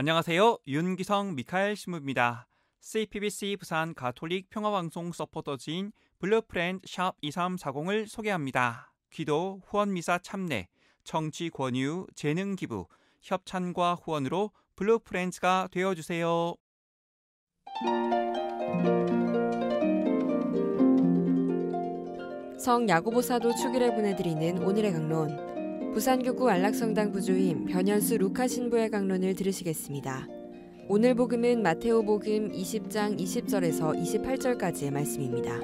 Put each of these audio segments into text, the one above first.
안녕하세요. 윤기성 미카엘 신부입니다. CPBC 부산 가톨릭 평화방송 서포터진 블루프렌드 샵 2340을 소개합니다. 기도, 후원미사 참내, 청취 권유, 재능 기부, 협찬과 후원으로 블루프렌즈가 되어주세요. 성야구보 사도 축일에 보내드리는 오늘의 강론 부산교구 안락성당 부조임 변현수 루카 신부의 강론을 들으시겠습니다. 오늘 복음은 마테오 복음 20장 20절에서 28절까지의 말씀입니다.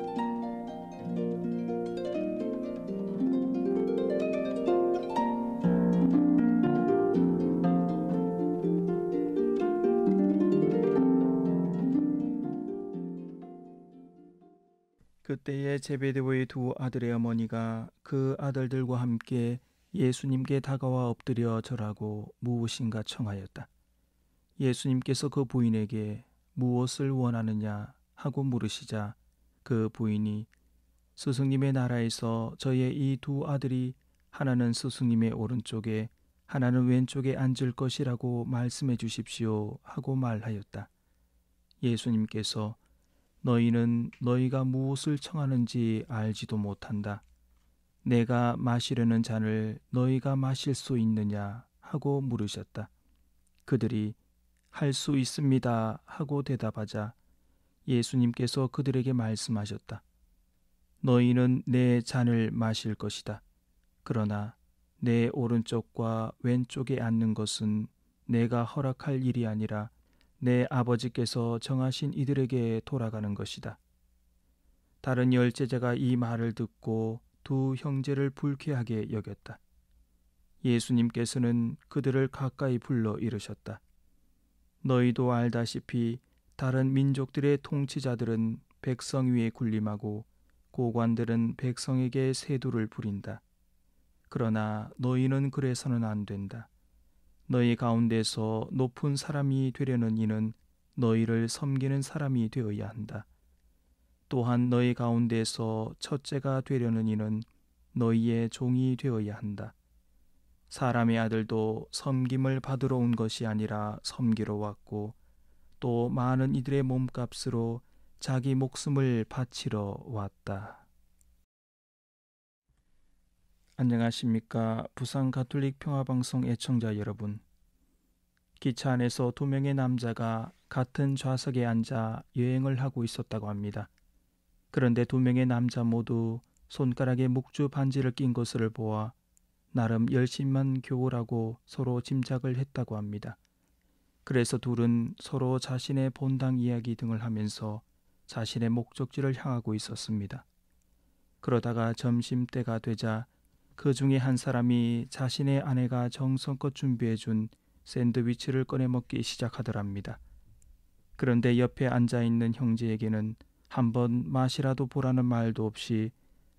그때에 제베데오의 두 아들의 어머니가 그 아들들과 함께 예수님께 다가와 엎드려 절하고 무엇인가 청하였다. 예수님께서 그 부인에게 무엇을 원하느냐 하고 물으시자 그 부인이 스승님의 나라에서 저의 이 두 아들이 하나는 스승님의 오른쪽에 하나는 왼쪽에 앉을 것이라고 말씀해 주십시오 하고 말하였다. 예수님께서 너희는 너희가 무엇을 청하는지 알지도 못한다. 내가 마시려는 잔을 너희가 마실 수 있느냐 하고 물으셨다. 그들이 할 수 있습니다 하고 대답하자 예수님께서 그들에게 말씀하셨다. 너희는 내 잔을 마실 것이다. 그러나 내 오른쪽과 왼쪽에 앉는 것은 내가 허락할 일이 아니라 내 아버지께서 정하신 이들에게 돌아가는 것이다. 다른 열제자가 이 말을 듣고 두 형제를 불쾌하게 여겼다. 예수님께서는 그들을 가까이 불러 이르셨다. 너희도 알다시피 다른 민족들의 통치자들은 백성 위에 군림하고 고관들은 백성에게 세도를 부린다. 그러나 너희는 그래서는 안 된다. 너희 가운데서 높은 사람이 되려는 이는 너희를 섬기는 사람이 되어야 한다. 또한 너희 가운데에서 첫째가 되려는 이는 너희의 종이 되어야 한다. 사람의 아들도 섬김을 받으러 온 것이 아니라 섬기러 왔고 또 많은 이들의 몸값으로 자기 목숨을 바치러 왔다. 안녕하십니까 부산 가톨릭 평화방송 애청자 여러분. 기차 안에서 두 명의 남자가 같은 좌석에 앉아 여행을 하고 있었다고 합니다. 그런데 두 명의 남자 모두 손가락에 목주 반지를 낀 것을 보아 나름 열심만 교우라고 서로 짐작을 했다고 합니다. 그래서 둘은 서로 자신의 본당 이야기 등을 하면서 자신의 목적지를 향하고 있었습니다. 그러다가 점심 때가 되자 그 중에 한 사람이 자신의 아내가 정성껏 준비해준 샌드위치를 꺼내 먹기 시작하더랍니다. 그런데 옆에 앉아 있는 형제에게는 한번 맛이라도 보라는 말도 없이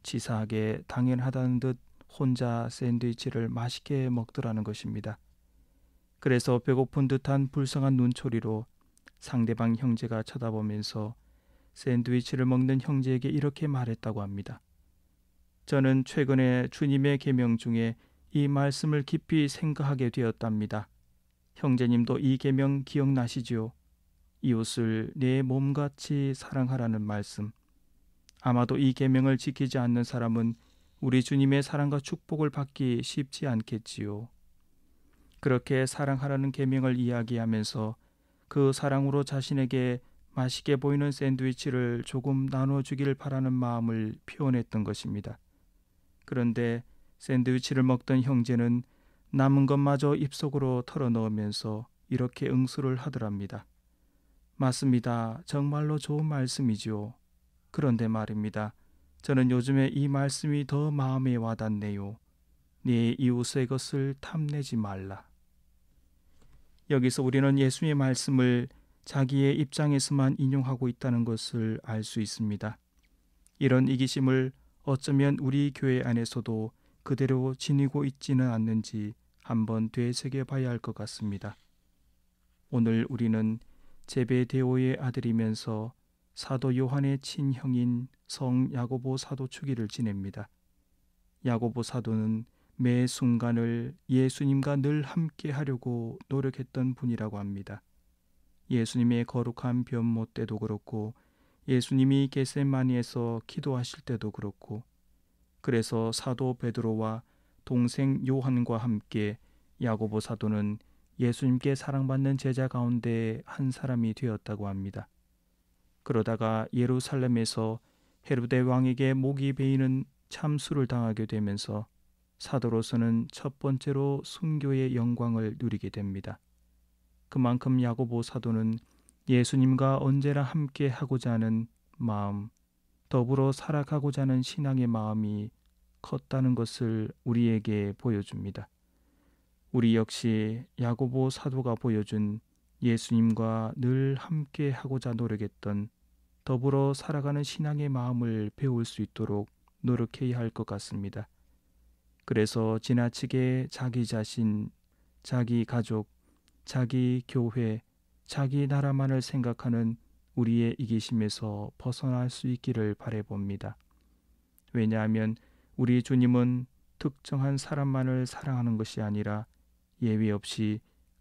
치사하게 당연하다는 듯 혼자 샌드위치를 맛있게 먹더라는 것입니다. 그래서 배고픈 듯한 불쌍한 눈초리로 상대방 형제가 쳐다보면서 샌드위치를 먹는 형제에게 이렇게 말했다고 합니다. 저는 최근에 주님의 계명 중에 이 말씀을 깊이 생각하게 되었답니다. 형제님도 이 계명 기억나시지요? 이웃을 내 몸같이 사랑하라는 말씀. 아마도 이 계명을 지키지 않는 사람은 우리 주님의 사랑과 축복을 받기 쉽지 않겠지요. 그렇게 사랑하라는 계명을 이야기하면서 그 사랑으로 자신에게 맛있게 보이는 샌드위치를 조금 나눠 주길 바라는 마음을 표현했던 것입니다. 그런데 샌드위치를 먹던 형제는 남은 것마저 입속으로 털어넣으면서 이렇게 응수를 하더랍니다. 맞습니다. 정말로 좋은 말씀이지요. 그런데 말입니다. 저는 요즘에 이 말씀이 더 마음에 와닿네요. 네 이웃의 것을 탐내지 말라. 여기서 우리는 예수의 말씀을 자기의 입장에서만 인용하고 있다는 것을 알 수 있습니다. 이런 이기심을 어쩌면 우리 교회 안에서도 그대로 지니고 있지는 않는지 한번 되새겨 봐야 할 것 같습니다. 오늘 우리는 제베데오의 아들이면서 사도 요한의 친형인 성 야고보 사도 축기를 지냅니다. 야고보 사도는 매 순간을 예수님과 늘 함께 하려고 노력했던 분이라고 합니다. 예수님의 거룩한 변모 때도 그렇고 예수님이 게세마니에서 기도하실 때도 그렇고 그래서 사도 베드로와 동생 요한과 함께 야고보 사도는 예수님께 사랑받는 제자 가운데 한 사람이 되었다고 합니다. 그러다가 예루살렘에서 헤르데 왕에게 목이 베이는 참수를 당하게 되면서 사도로서는 첫 번째로 순교의 영광을 누리게 됩니다. 그만큼 야고보 사도는 예수님과 언제나 함께 하고자 하는 마음, 더불어 살아가고자 하는 신앙의 마음이 컸다는 것을 우리에게 보여줍니다. 우리 역시 야고보 사도가 보여준 예수님과 늘 함께 하고자 노력했던 더불어 살아가는 신앙의 마음을 배울 수 있도록 노력해야 할 것 같습니다. 그래서 지나치게 자기 자신, 자기 가족, 자기 교회, 자기 나라만을 생각하는 우리의 이기심에서 벗어날 수 있기를 바래봅니다. 왜냐하면 우리 주님은 특정한 사람만을 사랑하는 것이 아니라 예외 없이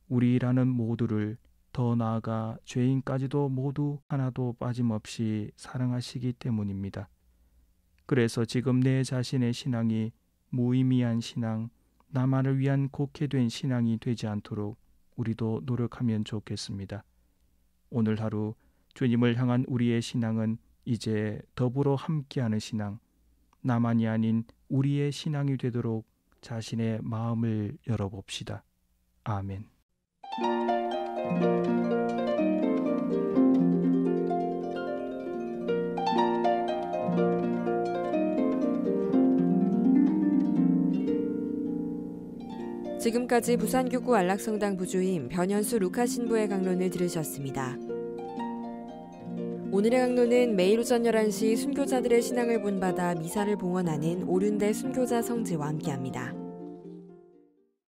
우리라는 모두를 더 나아가 죄인까지도 모두 하나도 빠짐없이 사랑하시기 때문입니다. 그래서 지금 내 자신의 신앙이 무의미한 신앙, 나만을 위한 곡해된 신앙이 되지 않도록 우리도 노력하면 좋겠습니다. 오늘 하루 주님을 향한 우리의 신앙은 이제 더불어 함께하는 신앙, 나만이 아닌 우리의 신앙이 되도록 자신의 마음을 열어봅시다. 아멘. 지금까지 부산교구 안락성당 부주임 변현수 루카 신부의 강론을 들으셨습니다. 오늘의 강론은 매일 오전 11시 순교자들의 신앙을 본받아 미사를 봉헌하는 오륜대 순교자 성지와 함께합니다.